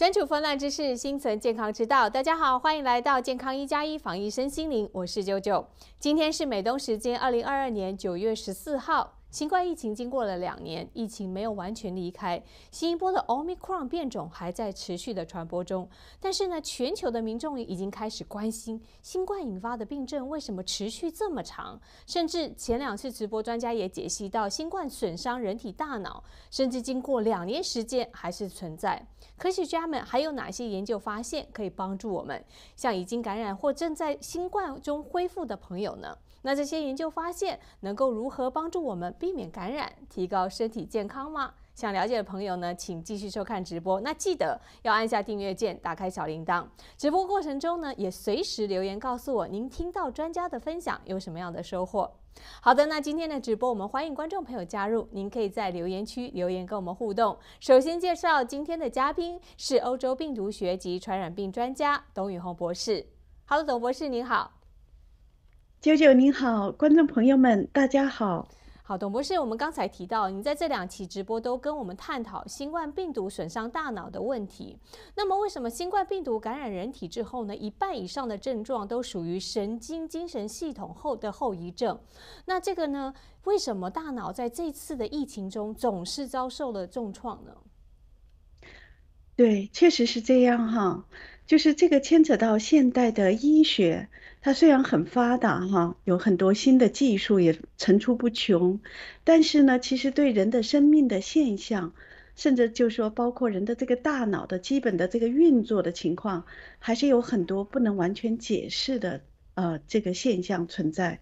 身处纷乱之事，心存健康之道。大家好，欢迎来到健康一加一，防疫身心灵。我是九九，今天是美东时间二零二二年九月十四号。新冠疫情经过了两年，疫情没有完全离开，新一波的 Omicron 变种还在持续的传播中。但是呢，全球的民众已经开始关心，新冠引发的病症为什么持续这么长？甚至前两次直播专家也解析到，新冠损伤人体大脑，甚至经过两年时间还是存在。科学家们还有哪些研究发现可以帮助我们，像已经感染或正在新冠中恢复的朋友呢？那这些研究发现能够如何帮助我们避免感染、提高身体健康吗？想了解的朋友呢，请继续收看直播。那记得要按下订阅键，打开小铃铛。直播过程中呢，也随时留言告诉我您听到专家的分享有什么样的收获。好的，那今天的直播我们欢迎观众朋友加入，您可以在留言区留言跟我们互动。首先介绍今天的嘉宾是欧洲病毒学及传染病专家董宇红博士。哈喽，董博士您好。九九您好，观众朋友们，大家好。好，董博士，我们刚才提到，你在这两期直播都跟我们探讨新冠病毒损伤大脑的问题。那么，为什么新冠病毒感染人体之后呢，一半以上的症状都属于神经精神系统后的后遗症？那这个呢，为什么大脑在这次的疫情中总是遭受了重创呢？对，确实是这样哈，就是这个牵扯到现代的医学。它虽然很发达哈，有很多新的技术也层出不穷，但是呢，其实对人的生命的现象，甚至就说，包括人的这个大脑的基本的这个运作的情况，还是有很多不能完全解释的呃这个现象存在。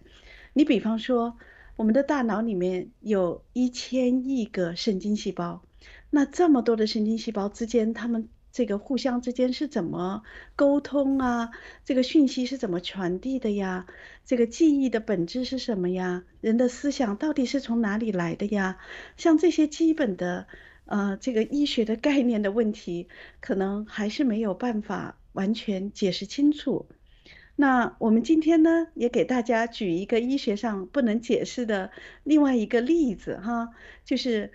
你比方说，我们的大脑里面有一千亿个神经细胞，那这么多的神经细胞之间，它们这个互相之间是怎么沟通啊？这个讯息是怎么传递的呀？这个记忆的本质是什么呀？人的思想到底是从哪里来的呀？像这些基本的，呃，这个医学的概念的问题，可能还是没有办法完全解释清楚。那我们今天呢，也给大家举一个医学上不能解释的另外一个例子哈，就是，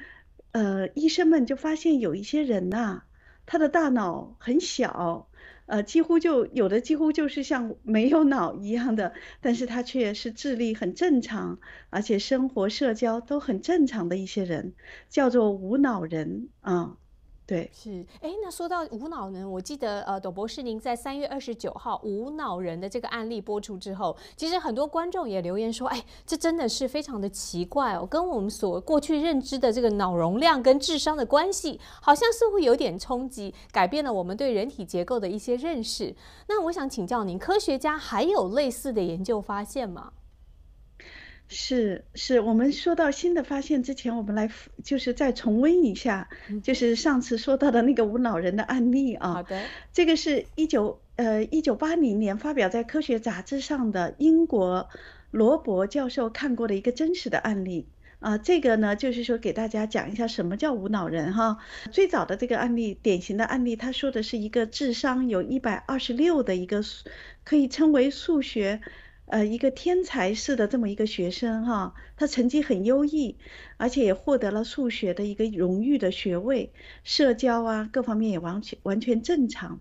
呃，医生们就发现有一些人呐。他的大脑很小，呃，几乎就有的几乎就是像没有脑一样的，但是他却是智力很正常，而且生活社交都很正常的一些人，叫做无脑人啊。对，是哎，那说到无脑呢，我记得呃，董博士您在三月二十九号无脑人的这个案例播出之后，其实很多观众也留言说，哎，这真的是非常的奇怪哦，跟我们所过去认知的这个脑容量跟智商的关系，好像似乎有点冲击，改变了我们对人体结构的一些认识。那我想请教您，科学家还有类似的研究发现吗？是是，我们说到新的发现之前，我们来就是再重温一下，就是上次说到的那个无脑人的案例啊。好的，这个是一九呃一九八零年发表在科学杂志上的英国罗伯教授看过的一个真实的案例啊。这个呢，就是说给大家讲一下什么叫无脑人哈。最早的这个案例，典型的案例，他说的是一个智商有一百二十六的一个，可以称为数学。呃，一个天才式的这么一个学生哈，他成绩很优异，而且也获得了数学的一个荣誉的学位，社交啊各方面也完全完全正常。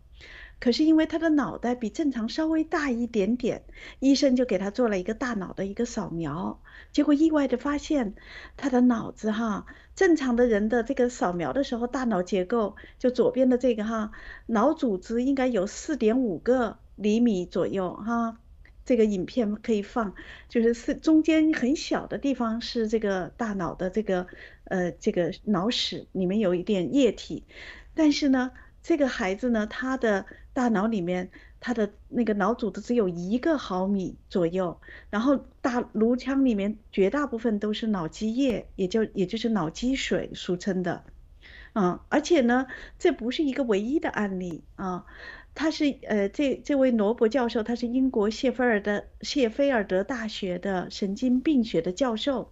可是因为他的脑袋比正常稍微大一点点，医生就给他做了一个大脑的一个扫描，结果意外的发现他的脑子哈，正常的人的这个扫描的时候，大脑结构就左边的这个哈，脑组织应该有四点五个厘米左右哈。这个影片可以放，就是是中间很小的地方是这个大脑的这个，呃，这个脑室里面有一点液体，但是呢，这个孩子呢，他的大脑里面他的那个脑组织只有一个毫米左右，然后大颅腔里面绝大部分都是脑积液，也就也就是脑积水俗称的。嗯，而且呢，这不是一个唯一的案例啊。他是呃，这这位罗伯教授，他是英国谢菲尔德谢菲尔德大学的神经病学的教授，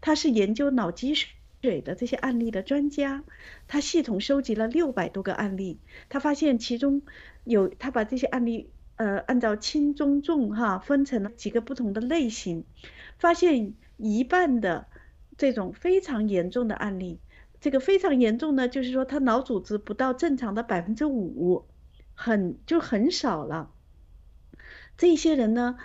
他是研究脑积水的这些案例的专家。他系统收集了六百多个案例，他发现其中有，他把这些案例呃按照轻中重哈分成了几个不同的类型，发现一半的这种非常严重的案例。这个非常严重呢，就是说他脑组织不到正常的百分之五，很就很少了。这些人呢，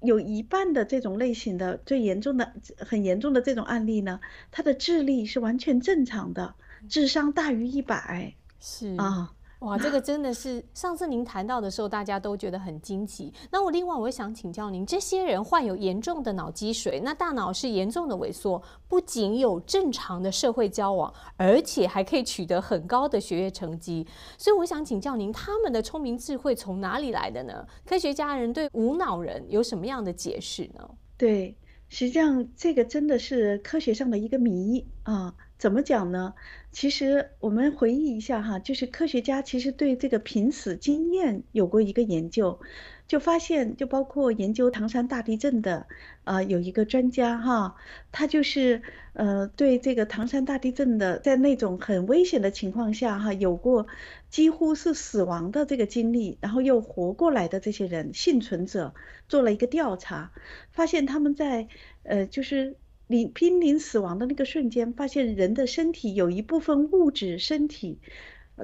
有一半的这种类型的最严重的、很严重的这种案例呢，他的智力是完全正常的，智商大于一百，是啊。哇，这个真的是上次您谈到的时候，大家都觉得很惊奇。那我另外我想请教您，这些人患有严重的脑积水，那大脑是严重的萎缩，不仅有正常的社会交往，而且还可以取得很高的学业成绩。所以我想请教您，他们的聪明智慧从哪里来的呢？科学家人对无脑人有什么样的解释呢？对，实际上这个真的是科学上的一个谜啊。怎么讲呢？其实我们回忆一下哈，就是科学家其实对这个濒死经验有过一个研究，就发现就包括研究唐山大地震的，啊有一个专家哈，他就是呃对这个唐山大地震的在那种很危险的情况下哈，有过几乎是死亡的这个经历，然后又活过来的这些人幸存者做了一个调查，发现他们在呃就是。你濒临死亡的那个瞬间，发现人的身体有一部分物质身体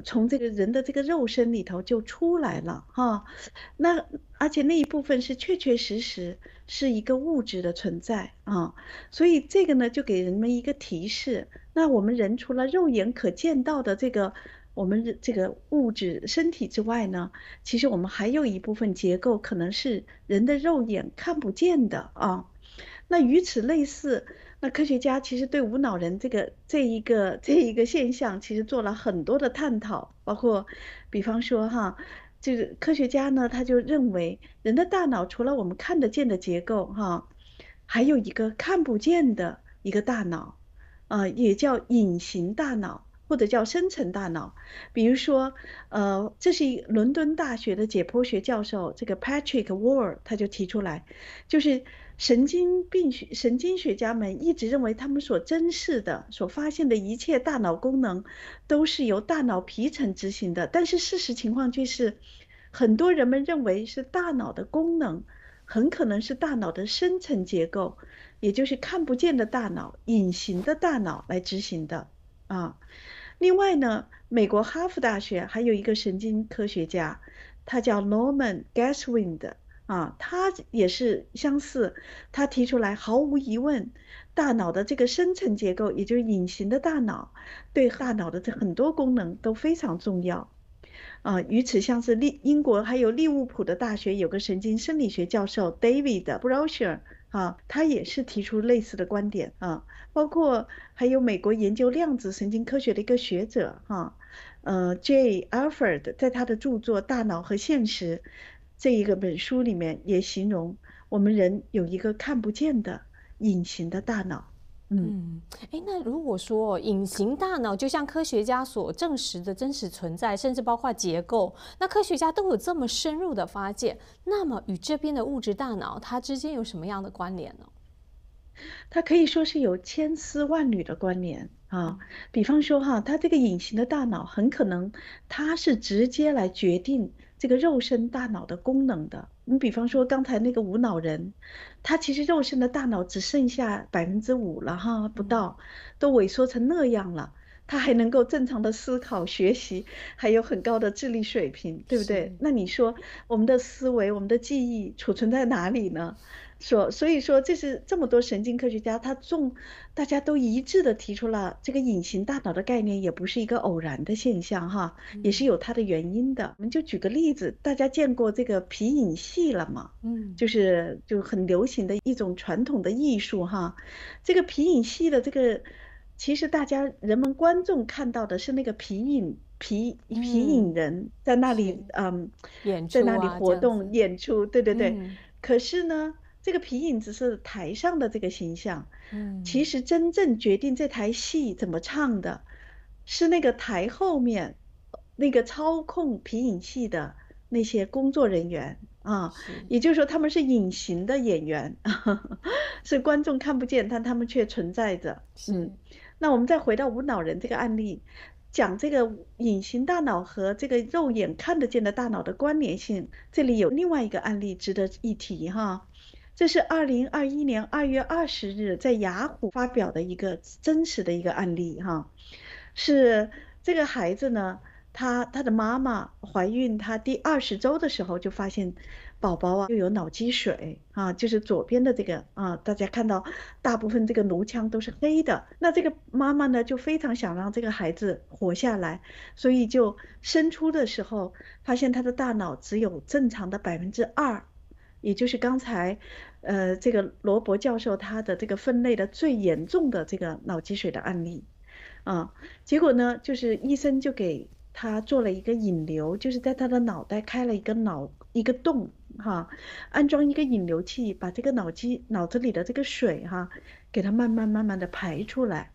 从这个人的这个肉身里头就出来了哈，那而且那一部分是确确实实是一个物质的存在啊，所以这个呢就给人们一个提示，那我们人除了肉眼可见到的这个我们这个物质身体之外呢，其实我们还有一部分结构可能是人的肉眼看不见的啊。那与此类似，那科学家其实对无脑人这个这一个这一个现象，其实做了很多的探讨，包括，比方说哈，这个科学家呢，他就认为人的大脑除了我们看得见的结构哈，还有一个看不见的一个大脑，啊，也叫隐形大脑或者叫深层大脑。比如说，呃，这是一伦敦大学的解剖学教授，这个 Patrick Wall 他就提出来，就是。神经病学、神经学家们一直认为，他们所珍视的、所发现的一切大脑功能，都是由大脑皮层执行的。但是事实情况却是，很多人们认为是大脑的功能，很可能是大脑的深层结构，也就是看不见的大脑、隐形的大脑来执行的。啊，另外呢，美国哈佛大学还有一个神经科学家，他叫 Norman g a s w i n d 啊，他也是相似，他提出来，毫无疑问，大脑的这个深层结构，也就是隐形的大脑，对大脑的这很多功能都非常重要。啊，与此相似，利英国还有利物浦的大学有个神经生理学教授 David Brosher，啊，他也是提出类似的观点啊。包括还有美国研究量子神经科学的一个学者啊，呃，Jay Alfred 在他的著作《大脑和现实》。这一个本书里面也形容我们人有一个看不见的隐形的大脑，嗯，哎，那如果说隐形大脑就像科学家所证实的真实存在，甚至包括结构，那科学家都有这么深入的发现，那么与这边的物质大脑它之间有什么样的关联呢？它可以说是有千丝万缕的关联啊，比方说哈，它这个隐形的大脑很可能它是直接来决定。这个肉身大脑的功能的，你比方说刚才那个无脑人，他其实肉身的大脑只剩下百分之五了哈，不到，都萎缩成那样了，他还能够正常的思考、学习，还有很高的智力水平，对不对？那你说我们的思维、我们的记忆储存在哪里呢？所所以说这是这么多神经科学家，他众，大家都一致的提出了这个隐形大脑的概念，也不是一个偶然的现象哈，也是有它的原因的。我们就举个例子，大家见过这个皮影戏了吗？嗯，就是就很流行的一种传统的艺术哈。这个皮影戏的这个，其实大家人们观众看到的是那个皮影皮皮影人在那里嗯，演在那里活动演出，对对对。可是呢。这个皮影只是台上的这个形象，嗯，其实真正决定这台戏怎么唱的，是那个台后面，那个操控皮影戏的那些工作人员啊，也就是说他们是隐形的演员，是 观众看不见，但他们却存在着。嗯，那我们再回到无脑人这个案例，讲这个隐形大脑和这个肉眼看得见的大脑的关联性，这里有另外一个案例值得一提哈。这是二零二一年二月二十日，在雅虎发表的一个真实的一个案例哈，是这个孩子呢，他他的妈妈怀孕他第二十周的时候就发现，宝宝啊又有脑积水啊，就是左边的这个啊，大家看到大部分这个颅腔都是黑的，那这个妈妈呢就非常想让这个孩子活下来，所以就生出的时候发现他的大脑只有正常的百分之二。也就是刚才，呃，这个罗伯教授他的这个分类的最严重的这个脑积水的案例，啊，结果呢，就是医生就给他做了一个引流，就是在他的脑袋开了一个脑一个洞，哈，安装一个引流器，把这个脑积脑子里的这个水，哈，给他慢慢慢慢的排出来。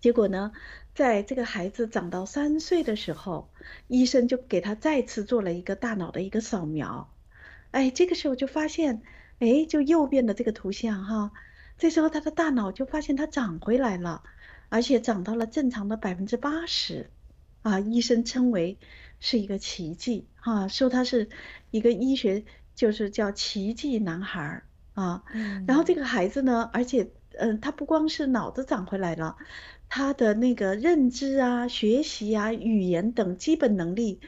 结果呢，在这个孩子长到三岁的时候，医生就给他再次做了一个大脑的一个扫描。哎，这个时候就发现，哎，就右边的这个图像哈，这时候他的大脑就发现它长回来了，而且长到了正常的百分之八十，啊，医生称为是一个奇迹哈，说他是一个医学就是叫奇迹男孩啊。然后这个孩子呢，而且嗯，他不光是脑子长回来了，他的那个认知啊、学习啊、语言等基本能力。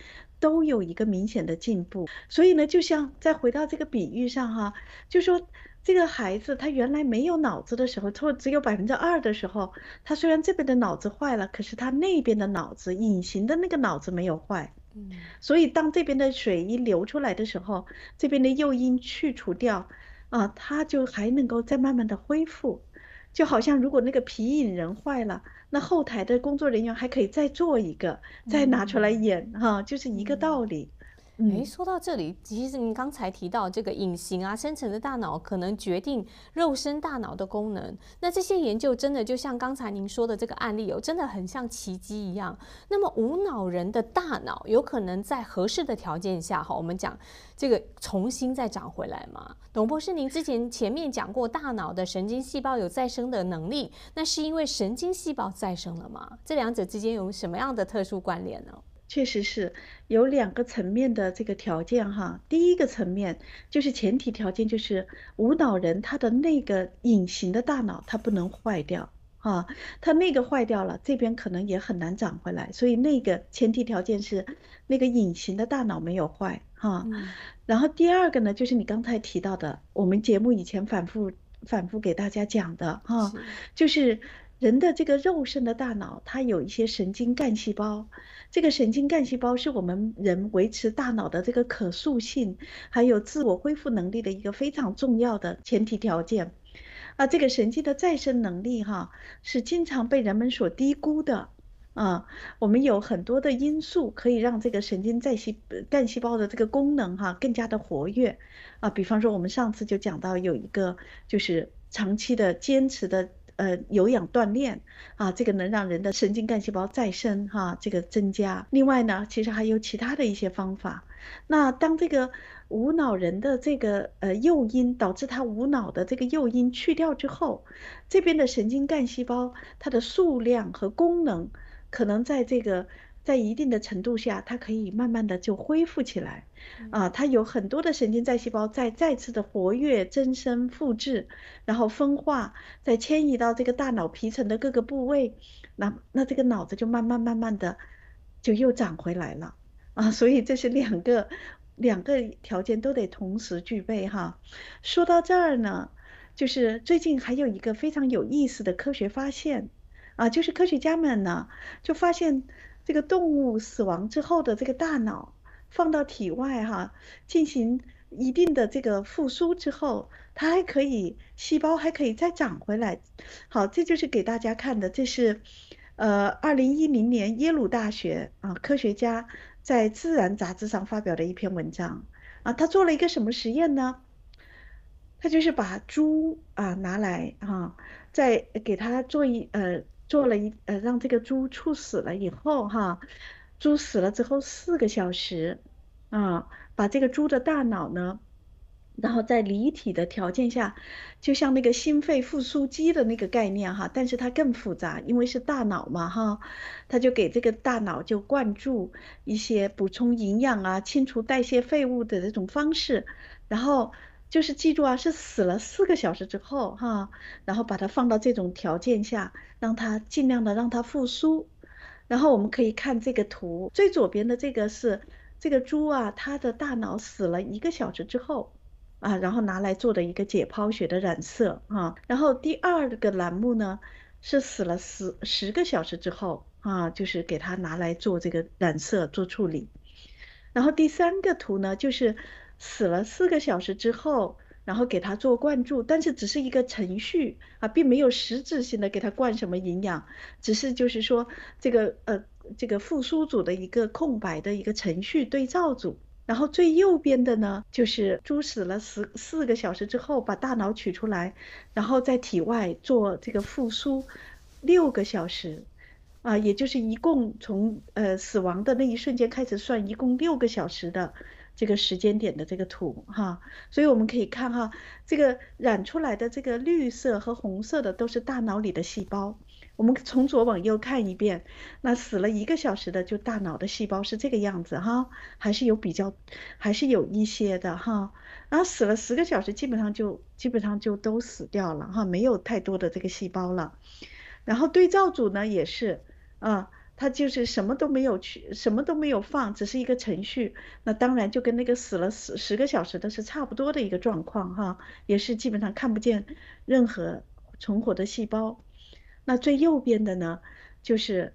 都有一个明显的进步，所以呢，就像再回到这个比喻上哈，就说这个孩子他原来没有脑子的时候，他只有百分之二的时候，他虽然这边的脑子坏了，可是他那边的脑子，隐形的那个脑子没有坏，所以当这边的水一流出来的时候，这边的诱因去除掉，啊，他就还能够再慢慢的恢复，就好像如果那个皮影人坏了。那后台的工作人员还可以再做一个，再拿出来演哈，就是一个道理。哎，说到这里，其实您刚才提到这个隐形啊，深层的大脑可能决定肉身大脑的功能。那这些研究真的就像刚才您说的这个案例哦，真的很像奇迹一样。那么无脑人的大脑有可能在合适的条件下，哈，我们讲这个重新再长回来吗？董博士，您之前前面讲过，大脑的神经细胞有再生的能力，那是因为神经细胞再生了吗？这两者之间有什么样的特殊关联呢？确实是有两个层面的这个条件哈，第一个层面就是前提条件，就是舞蹈人他的那个隐形的大脑他不能坏掉啊，他那个坏掉了，这边可能也很难长回来，所以那个前提条件是那个隐形的大脑没有坏哈。然后第二个呢，就是你刚才提到的，我们节目以前反复反复给大家讲的啊，就是。人的这个肉身的大脑，它有一些神经干细胞。这个神经干细胞是我们人维持大脑的这个可塑性，还有自我恢复能力的一个非常重要的前提条件。啊，这个神经的再生能力哈，是经常被人们所低估的。啊，我们有很多的因素可以让这个神经再细干细胞的这个功能哈更加的活跃。啊，比方说我们上次就讲到有一个就是长期的坚持的。呃，有氧锻炼啊，这个能让人的神经干细胞再生哈，这个增加。另外呢，其实还有其他的一些方法。那当这个无脑人的这个呃诱因导致他无脑的这个诱因去掉之后，这边的神经干细胞它的数量和功能可能在这个。在一定的程度下，它可以慢慢的就恢复起来，啊，它有很多的神经干细胞在再次的活跃、增生、复制，然后分化，再迁移到这个大脑皮层的各个部位，那那这个脑子就慢慢慢慢的就又长回来了，啊，所以这是两个两个条件都得同时具备哈。说到这儿呢，就是最近还有一个非常有意思的科学发现，啊，就是科学家们呢就发现。这个动物死亡之后的这个大脑放到体外哈，进行一定的这个复苏之后，它还可以细胞还可以再长回来。好，这就是给大家看的，这是呃二零一零年耶鲁大学啊科学家在《自然》杂志上发表的一篇文章啊，他做了一个什么实验呢？他就是把猪啊拿来哈，再给它做一呃。做了一呃，让这个猪猝死了以后哈，猪死了之后四个小时，啊，把这个猪的大脑呢，然后在离体的条件下，就像那个心肺复苏机的那个概念哈，但是它更复杂，因为是大脑嘛哈，它就给这个大脑就灌注一些补充营养啊、清除代谢废物的这种方式，然后。就是记住啊，是死了四个小时之后哈，然后把它放到这种条件下，让它尽量的让它复苏。然后我们可以看这个图，最左边的这个是这个猪啊，它的大脑死了一个小时之后啊，然后拿来做的一个解剖学的染色啊。然后第二个栏目呢是死了十十个小时之后啊，就是给它拿来做这个染色做处理。然后第三个图呢就是。死了四个小时之后，然后给他做灌注，但是只是一个程序啊，并没有实质性的给他灌什么营养，只是就是说这个呃这个复苏组的一个空白的一个程序对照组。然后最右边的呢，就是猪死了十四个小时之后，把大脑取出来，然后在体外做这个复苏六个小时，啊，也就是一共从呃死亡的那一瞬间开始算，一共六个小时的。这个时间点的这个图哈，所以我们可以看哈，这个染出来的这个绿色和红色的都是大脑里的细胞。我们从左往右看一遍，那死了一个小时的就大脑的细胞是这个样子哈，还是有比较，还是有一些的哈。然后死了十个小时，基本上就基本上就都死掉了哈，没有太多的这个细胞了。然后对照组呢也是啊。他就是什么都没有去，什么都没有放，只是一个程序。那当然就跟那个死了十十个小时的是差不多的一个状况哈，也是基本上看不见任何存活的细胞。那最右边的呢，就是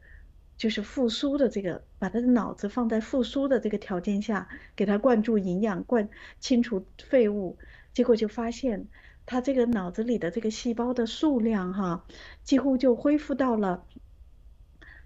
就是复苏的这个，把他的脑子放在复苏的这个条件下，给他灌注营养，灌清除废物，结果就发现他这个脑子里的这个细胞的数量哈，几乎就恢复到了。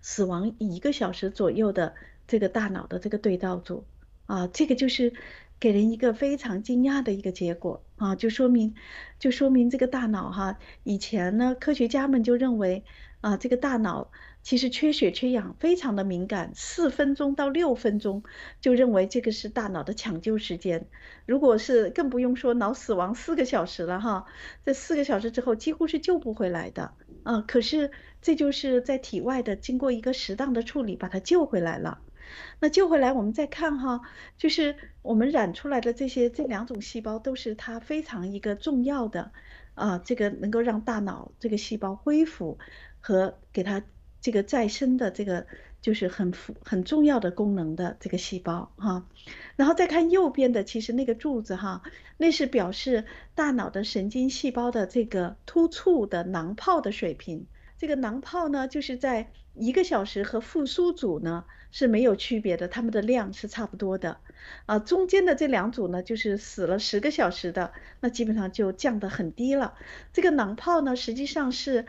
死亡一个小时左右的这个大脑的这个对照组，啊，这个就是给人一个非常惊讶的一个结果啊，就说明，就说明这个大脑哈，以前呢科学家们就认为啊，这个大脑。其实缺血缺氧非常的敏感，四分钟到六分钟就认为这个是大脑的抢救时间。如果是更不用说脑死亡四个小时了哈，这四个小时之后几乎是救不回来的啊。可是这就是在体外的经过一个适当的处理把它救回来了。那救回来我们再看哈，就是我们染出来的这些这两种细胞都是它非常一个重要的啊，这个能够让大脑这个细胞恢复和给它。这个再生的这个就是很很重要的功能的这个细胞哈，然后再看右边的，其实那个柱子哈，那是表示大脑的神经细胞的这个突触的囊泡的水平。这个囊泡呢，就是在一个小时和复苏组呢是没有区别的，它们的量是差不多的。啊，中间的这两组呢，就是死了十个小时的，那基本上就降得很低了。这个囊泡呢，实际上是。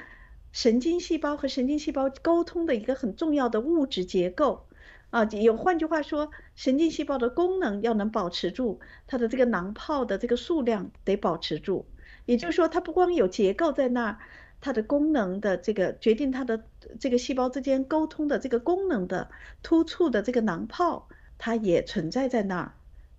神经细胞和神经细胞沟通的一个很重要的物质结构，啊，有换句话说，神经细胞的功能要能保持住，它的这个囊泡的这个数量得保持住，也就是说，它不光有结构在那儿，它的功能的这个决定它的这个细胞之间沟通的这个功能的突触的这个囊泡，它也存在在那儿，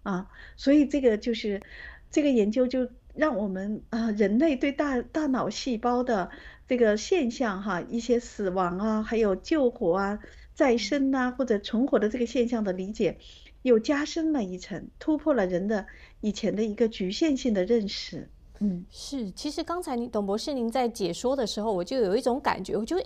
啊，所以这个就是这个研究就。让我们啊，人类对大大脑细胞的这个现象哈，一些死亡啊，还有救活啊、再生呐，或者存活的这个现象的理解，又加深了一层，突破了人的以前的一个局限性的认识。嗯，是。其实刚才你董博士您在解说的时候，我就有一种感觉，我觉得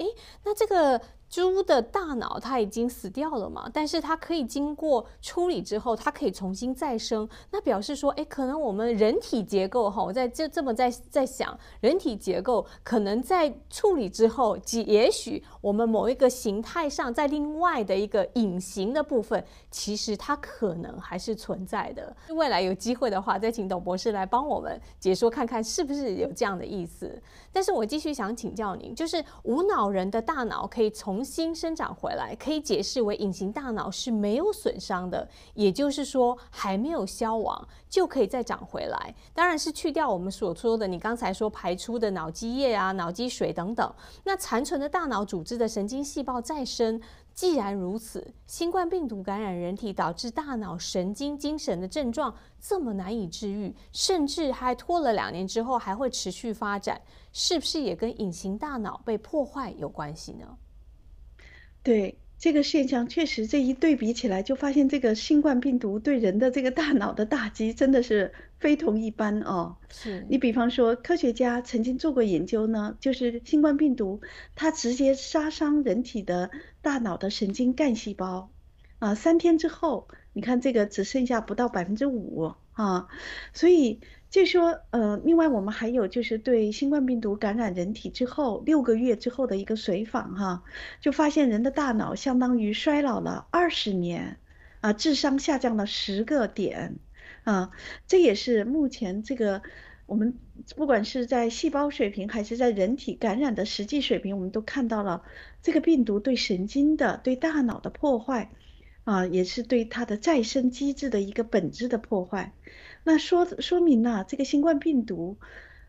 那这个。猪的大脑它已经死掉了嘛？但是它可以经过处理之后，它可以重新再生。那表示说，哎，可能我们人体结构哈，我在这这么在在想，人体结构可能在处理之后，也许我们某一个形态上，在另外的一个隐形的部分，其实它可能还是存在的。未来有机会的话，再请董博士来帮我们解说看看是不是有这样的意思。但是我继续想请教您，就是无脑人的大脑可以重。新生长回来，可以解释为隐形大脑是没有损伤的，也就是说还没有消亡，就可以再长回来。当然是去掉我们所说的你刚才说排出的脑积液啊、脑积水等等。那残存的大脑组织的神经细胞再生，既然如此，新冠病毒感染人体导致大脑神经精神的症状这么难以治愈，甚至还拖了两年之后还会持续发展，是不是也跟隐形大脑被破坏有关系呢？对这个现象，确实这一对比起来，就发现这个新冠病毒对人的这个大脑的打击真的是非同一般哦。是。你比方说，科学家曾经做过研究呢，就是新冠病毒它直接杀伤人体的大脑的神经干细胞，啊，三天之后，你看这个只剩下不到百分之五啊，所以。就说，呃，另外我们还有就是对新冠病毒感染人体之后六个月之后的一个随访，哈，就发现人的大脑相当于衰老了二十年，啊，智商下降了十个点，啊，这也是目前这个我们不管是在细胞水平还是在人体感染的实际水平，我们都看到了这个病毒对神经的、对大脑的破坏，啊，也是对它的再生机制的一个本质的破坏。那说说明了这个新冠病毒，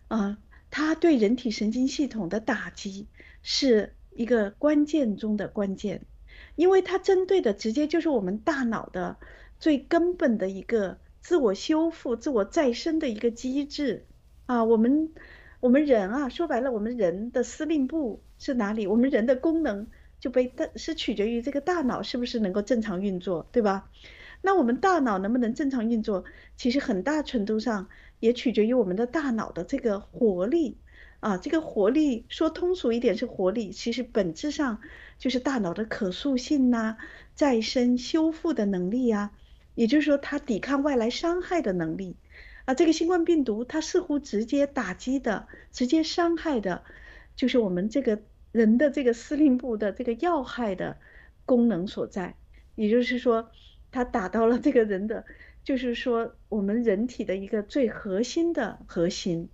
啊，它对人体神经系统的打击是一个关键中的关键，因为它针对的直接就是我们大脑的最根本的一个自我修复、自我再生的一个机制啊。我们我们人啊，说白了，我们人的司令部是哪里？我们人的功能就被是取决于这个大脑是不是能够正常运作，对吧？那我们大脑能不能正常运作，其实很大程度上也取决于我们的大脑的这个活力，啊，这个活力说通俗一点是活力，其实本质上就是大脑的可塑性呐、再生修复的能力呀，也就是说它抵抗外来伤害的能力，啊，这个新冠病毒它似乎直接打击的、直接伤害的，就是我们这个人的这个司令部的这个要害的功能所在，也就是说。它打到了这个人的，就是说我们人体的一个最核心的核心，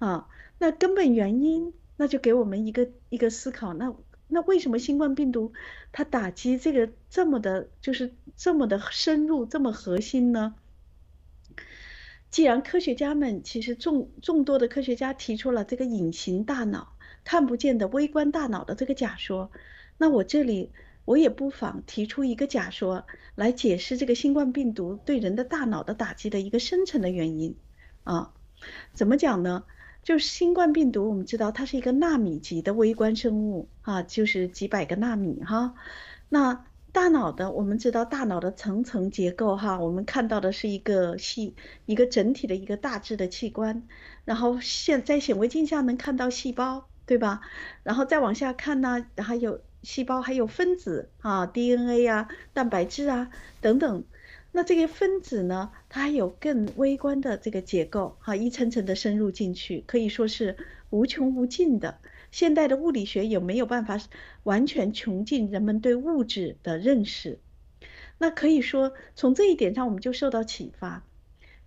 啊，那根本原因，那就给我们一个一个思考，那那为什么新冠病毒它打击这个这么的，就是这么的深入，这么核心呢？既然科学家们其实众众多的科学家提出了这个隐形大脑、看不见的微观大脑的这个假说，那我这里。我也不妨提出一个假说来解释这个新冠病毒对人的大脑的打击的一个深层的原因，啊，怎么讲呢？就是新冠病毒，我们知道它是一个纳米级的微观生物，啊，就是几百个纳米哈。那大脑的，我们知道大脑的层层结构哈，我们看到的是一个细一个整体的一个大致的器官，然后现在显微镜下能看到细胞，对吧？然后再往下看呢，还有。细胞还有分子啊，DNA 啊，蛋白质啊等等。那这些分子呢，它还有更微观的这个结构哈，一层层的深入进去，可以说是无穷无尽的。现代的物理学有没有办法完全穷尽人们对物质的认识？那可以说从这一点上，我们就受到启发。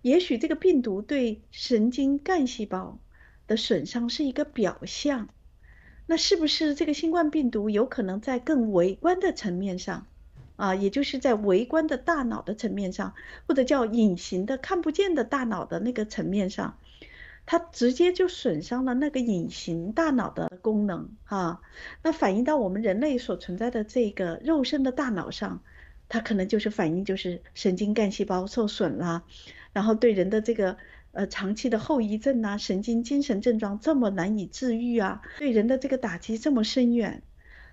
也许这个病毒对神经干细胞的损伤是一个表象。那是不是这个新冠病毒有可能在更微观的层面上，啊，也就是在微观的大脑的层面上，或者叫隐形的看不见的大脑的那个层面上，它直接就损伤了那个隐形大脑的功能啊？那反映到我们人类所存在的这个肉身的大脑上，它可能就是反映就是神经干细胞受损了，然后对人的这个。呃，长期的后遗症啊，神经精神症状这么难以治愈啊，对人的这个打击这么深远，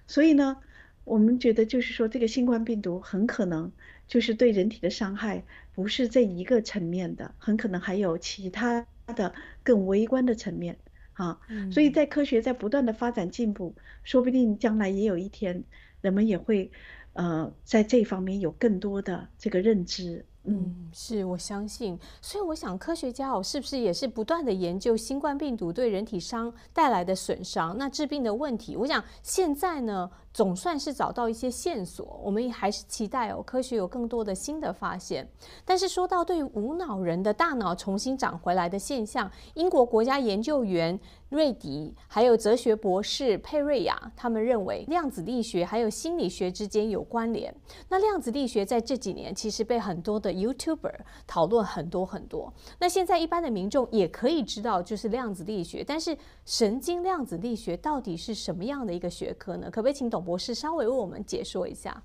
所以呢，我们觉得就是说，这个新冠病毒很可能就是对人体的伤害不是这一个层面的，很可能还有其他的更微观的层面啊。所以在科学在不断的发展进步，说不定将来也有一天，人们也会呃在这方面有更多的这个认知。嗯，是我相信，所以我想科学家哦，是不是也是不断的研究新冠病毒对人体伤带来的损伤，那治病的问题？我想现在呢，总算是找到一些线索，我们也还是期待哦，科学有更多的新的发现。但是说到对于无脑人的大脑重新长回来的现象，英国国家研究员。瑞迪还有哲学博士佩瑞亚，他们认为量子力学还有心理学之间有关联。那量子力学在这几年其实被很多的 YouTuber 讨论很多很多。那现在一般的民众也可以知道就是量子力学，但是神经量子力学到底是什么样的一个学科呢？可不可以请董博士稍微为我们解说一下？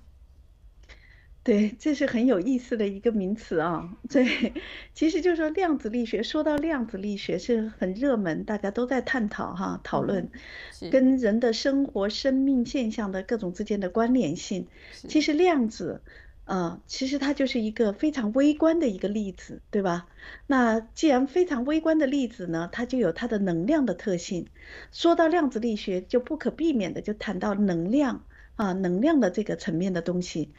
对，这是很有意思的一个名词啊。对，其实就是说量子力学。说到量子力学是很热门，大家都在探讨哈，讨论跟人的生活、生命现象的各种之间的关联性。其实量子，呃，其实它就是一个非常微观的一个粒子，对吧？那既然非常微观的粒子呢，它就有它的能量的特性。说到量子力学，就不可避免的就谈到能量。啊，能量的这个层面的东西，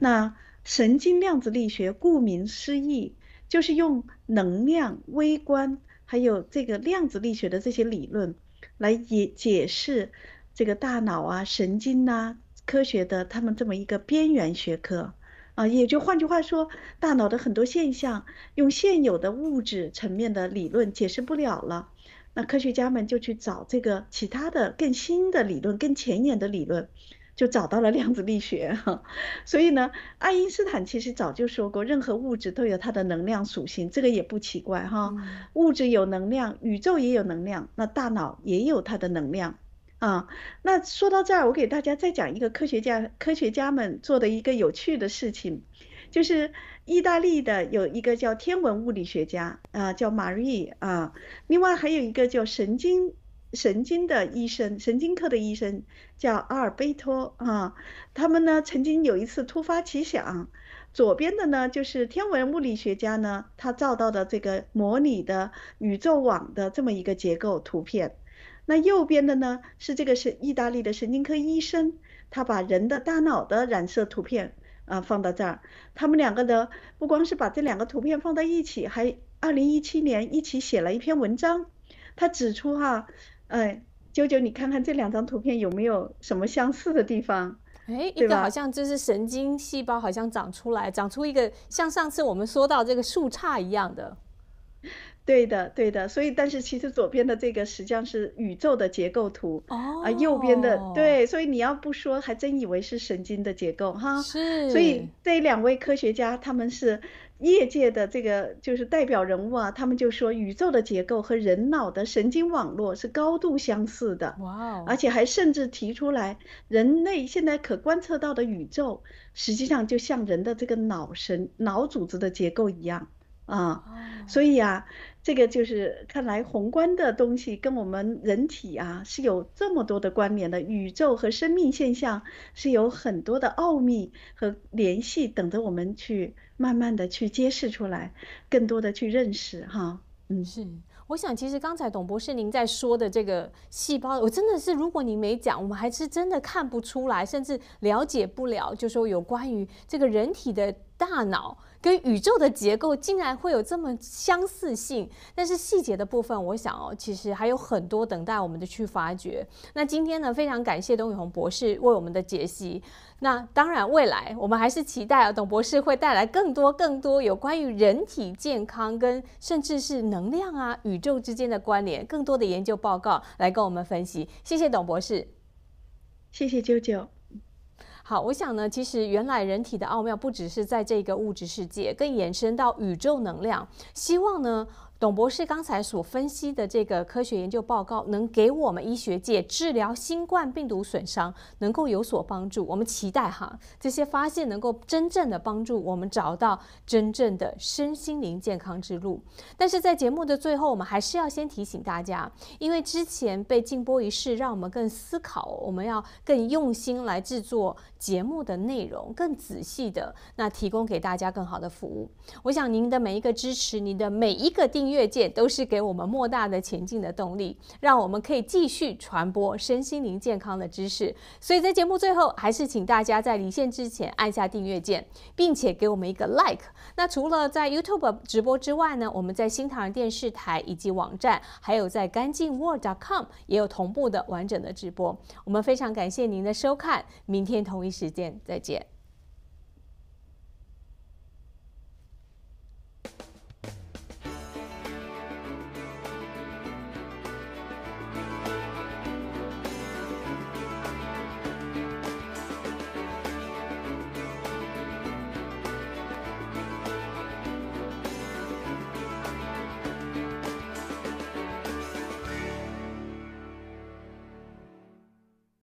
那神经量子力学顾名思义，就是用能量、微观还有这个量子力学的这些理论来解解释这个大脑啊、神经啊、科学的他们这么一个边缘学科啊，也就换句话说，大脑的很多现象用现有的物质层面的理论解释不了了，那科学家们就去找这个其他的更新的理论、更前沿的理论。就找到了量子力学，哈。所以呢，爱因斯坦其实早就说过，任何物质都有它的能量属性，这个也不奇怪哈。物质有能量，宇宙也有能量，那大脑也有它的能量啊。那说到这儿，我给大家再讲一个科学家科学家们做的一个有趣的事情，就是意大利的有一个叫天文物理学家啊，叫玛丽啊，另外还有一个叫神经。神经的医生，神经科的医生叫阿尔贝托啊。他们呢曾经有一次突发奇想，左边的呢就是天文物理学家呢他照到的这个模拟的宇宙网的这么一个结构图片，那右边的呢是这个是意大利的神经科医生，他把人的大脑的染色图片啊放到这儿。他们两个呢不光是把这两个图片放在一起，还二零一七年一起写了一篇文章，他指出哈。哎，啾啾，你看看这两张图片有没有什么相似的地方？哎，一个好像就是神经细胞，好像长出来，长出一个像上次我们说到这个树杈一样的。对的，对的。所以，但是其实左边的这个实际上是宇宙的结构图哦，啊，右边的对，所以你要不说，还真以为是神经的结构哈。是。所以这两位科学家他们是。业界的这个就是代表人物啊，他们就说宇宙的结构和人脑的神经网络是高度相似的，哇，哦！而且还甚至提出来，人类现在可观测到的宇宙，实际上就像人的这个脑神脑组织的结构一样啊，所以啊，这个就是看来宏观的东西跟我们人体啊是有这么多的关联的，宇宙和生命现象是有很多的奥秘和联系，等着我们去。慢慢的去揭示出来，更多的去认识哈，嗯，是，我想其实刚才董博士您在说的这个细胞，我真的是，如果您没讲，我们还是真的看不出来，甚至了解不了，就说有关于这个人体的大脑。跟宇宙的结构竟然会有这么相似性，但是细节的部分，我想哦，其实还有很多等待我们的去发掘。那今天呢，非常感谢董宇宏博士为我们的解析。那当然，未来我们还是期待董博士会带来更多更多有关于人体健康跟甚至是能量啊、宇宙之间的关联更多的研究报告来跟我们分析。谢谢董博士，谢谢舅舅。好，我想呢，其实原来人体的奥妙不只是在这个物质世界，更延伸到宇宙能量。希望呢。董博士刚才所分析的这个科学研究报告，能给我们医学界治疗新冠病毒损伤能够有所帮助。我们期待哈这些发现能够真正的帮助我们找到真正的身心灵健康之路。但是在节目的最后，我们还是要先提醒大家，因为之前被禁播一事，让我们更思考，我们要更用心来制作节目的内容，更仔细的那提供给大家更好的服务。我想您的每一个支持，您的每一个订阅。阅见都是给我们莫大的前进的动力，让我们可以继续传播身心灵健康的知识。所以在节目最后，还是请大家在离线之前按下订阅键，并且给我们一个 like。那除了在 YouTube 直播之外呢，我们在新唐人电视台以及网站，还有在干净 world.com 也有同步的完整的直播。我们非常感谢您的收看，明天同一时间再见。